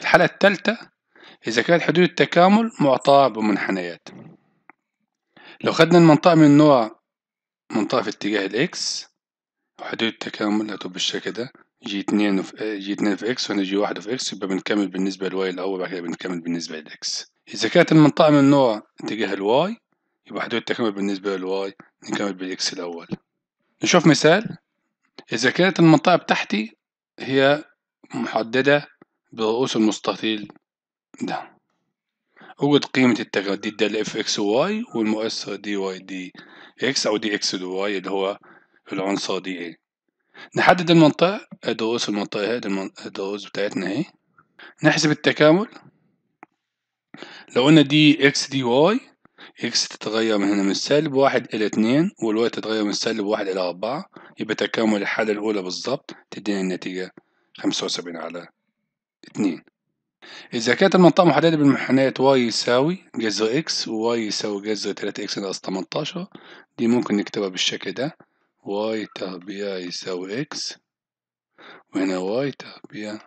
الحالة الثالثة إذا كانت حدود التكامل معطاة بمنحنيات لو خدنا المنطقة من نوع منطقة في اتجاه الإكس وحدود التكامل هتبقى بالشكل ده جي اتنين في جي آه، اتنين في إكس وهنا جي واحد في إكس يبقى بنكمل بالنسبة للواي الأول وبعد كده بنكمل بالنسبة للإكس إذا كانت المنطقة من نوع اتجاه الواي يبقى حدود التكامل بالنسبة للواي نكمل بالإكس الأول نشوف مثال إذا كانت المنطقة بتاعتي هي محددة برؤوس المستطيل ده اوجد قيمة التجديد ده ل fx y والمؤثر دي واي دي إكس أو دي إكس دي واي اللي هو العنصر دي ايه نحدد المنطقة الدروس المنطقة هي الدروس بتاعتنا اهي نحسب التكامل لو قلنا دي إكس دي واي إكس تتغير من هنا من سالب واحد إلى اتنين والواي تتغير من سالب واحد إلى أربعة يبقى تكامل الحالة الأولى بالظبط تدينا النتيجة خمسة وسبعين على 2 إذا كانت المنطقة محددة بالمنحنيات y يساوي جذر x و y يساوي جذر 3x ناقص 18 دي ممكن نكتبها بالشكل ده y تربيع يساوي x وهنا y تربيع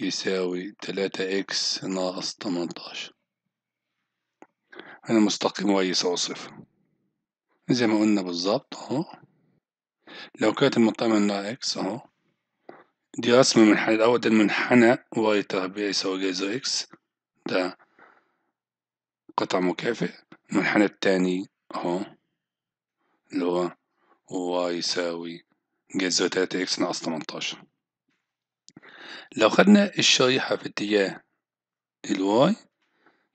يساوي 3x ناقص 18 هنا مستقيم y يساوي صفر زي ما قلنا بالظبط اهو لو كانت المنطقة من نوع x اهو دي رسم من حل الأول ده المنحنى واي تربيع يساوي جذر إكس ده قطع مكافئ المنحنى التاني أهو اللي هو واي يساوي جذر تلاتة إكس ناقص تمنتاشر لو خدنا الشريحة في اتجاه الواي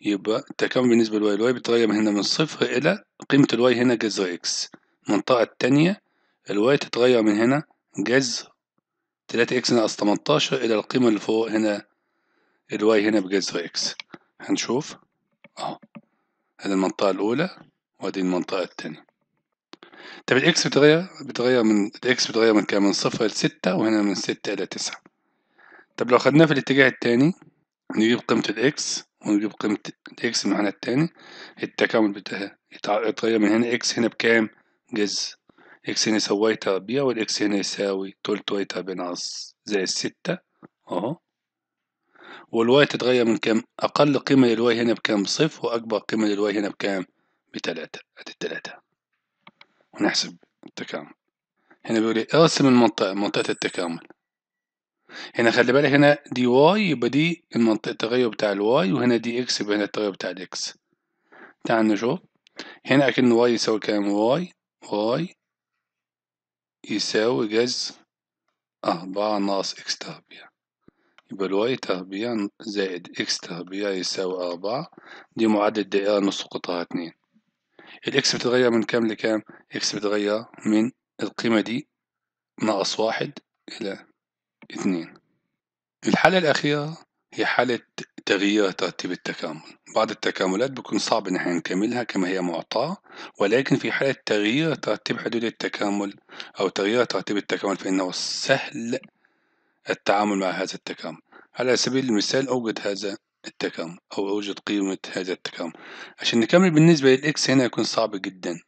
يبقى التكامل بالنسبة للواي الواي بيتغير من هنا من صفر إلى قيمة الواي هنا جذر إكس المنطقة التانية الواي تتغير من هنا جذر 3 اكس ناقص 18 الى القيمة اللي فوق هنا الواي هنا بجذر اكس هنشوف اهو هذه المنطقة الأولى وهذه المنطقة الثانية طب الاكس بيتغير بيتغير من الاكس بيتغير من كام من صفر 6 وهنا من ستة إلى تسعة طب لو خدناه في الاتجاه التاني نجيب قيمة الاكس ونجيب قيمة الاكس المعنى التاني التكامل بتاعها يتغير من هنا اكس هنا بكام؟ جذر اكس ان سويت بيها والاكس ان يساوي تلت تربيع ناقص زائد ستة اهو والواي تتغير من كام اقل قيمة للواي هنا بكام بصفر واكبر قيمة للواي هنا بكام بتلاتة ادي التلاتة ونحسب التكامل هنا بيقول لي ارسم المنطقة منطقة التكامل هنا خلي بالك هنا دي واي يبقى دي المنطقة التغير بتاع الواي وهنا دي اكس يبقى هنا التغير بتاع الاكس تعال نشوف هنا اكن واي يساوي كام واي واي يساوي جذر أربعة ناقص إكس تربيع يبقى الواي تربيع زائد إكس تربيع يساوي أربعة دي معادلة دائرة نص قطرها اتنين الإكس بتتغير من كام لكام؟ إكس بتتغير من القيمة دي ناقص واحد إلى اتنين الحالة الأخيرة هي حالة التغيير ترتيب التكامل بعض التكاملات بيكون صعب إن احنا نكملها كما هي معطاة ولكن في حالة تغيير ترتيب حدود التكامل أو تغيير ترتيب التكامل فإنه سهل التعامل مع هذا التكامل على سبيل المثال أوجد هذا التكامل أو أوجد قيمة هذا التكامل عشان نكمل بالنسبة للإكس هنا يكون صعب جدا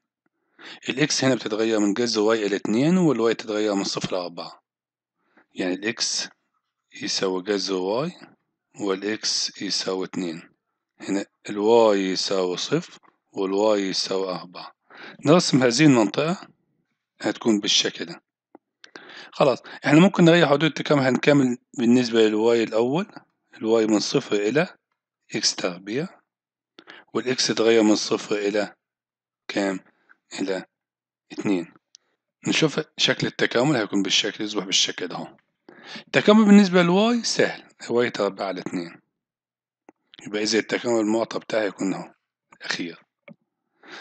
الإكس هنا بتتغير من جذر واي إلى اتنين والواي تتغير من صفر لأربعة يعني الإكس يساوي جذر واي والإكس يساوي اتنين هنا الواي يساوي صفر والواي يساوي أربعة نرسم هذه المنطقة هتكون بالشكل ده خلاص احنا ممكن نريح حدود التكامل هنكمل بالنسبة للواي الأول الواي من صفر إلى إكس تربيع والإكس اتغير من صفر إلى كام إلى اتنين نشوف شكل التكامل هيكون بالشكل يصبح بالشكل ده التكامل بالنسبة للواي سهل هوايتي أربعة على اتنين يبقى إذا التكامل المعطى بتاعي هيكون أهو أخير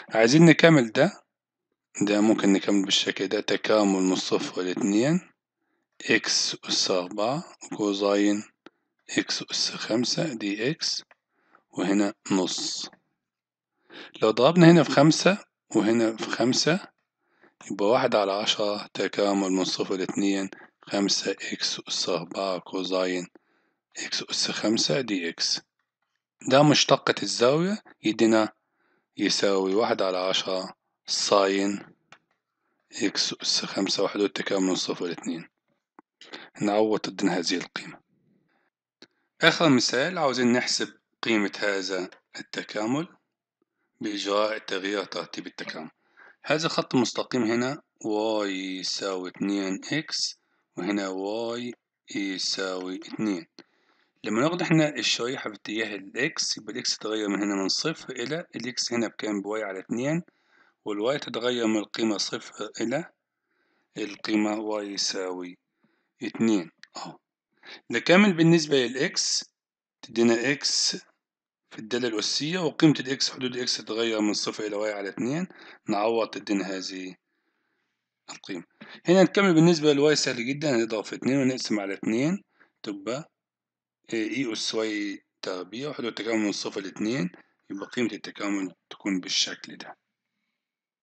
عايزين نكمل ده ده ممكن نكمل بالشكل ده تكامل من الصفر لاتنين إكس أس أربعة كوزاين إكس أس خمسة دي إكس وهنا نص لو ضربنا هنا في خمسة وهنا في خمسة يبقى واحد على عشرة تكامل من صفر لاتنين خمسة إكس أس أربعة كوزاين إكس أس خمسة دي إكس ده مشتقة الزاوية يدينا يساوي واحد على عشرة ساين إكس أس خمسة وحدود تكامل صفر اتنين نعوض ضدنا هذه القيمة آخر مثال عاوزين نحسب قيمة هذا التكامل بإجراء تغيير ترتيب التكامل هذا خط مستقيم هنا y يساوي 2x وهنا y يساوي 2 لما ناخد احنا الشريحة باتجاه الإكس يبقى الإكس تغير من هنا من صفر إلى الإكس هنا بكام بواي على اتنين والواي تتغير من القيمة صفر إلى القيمة واي يساوي اتنين أهو نكمل بالنسبة للإكس تدينا إكس في الدالة الأسية وقيمة الإكس حدود إكس تتغير من صفر إلى واي على اتنين نعوض تدينا هذه القيمة هنا نكمل بالنسبة للواي سهل جدا هنضرب في اتنين ونقسم على اتنين تبقى إيه، اي أس واي تربيع وحدود التكامل من صفر لاتنين يبقى قيمة التكامل تكون بالشكل ده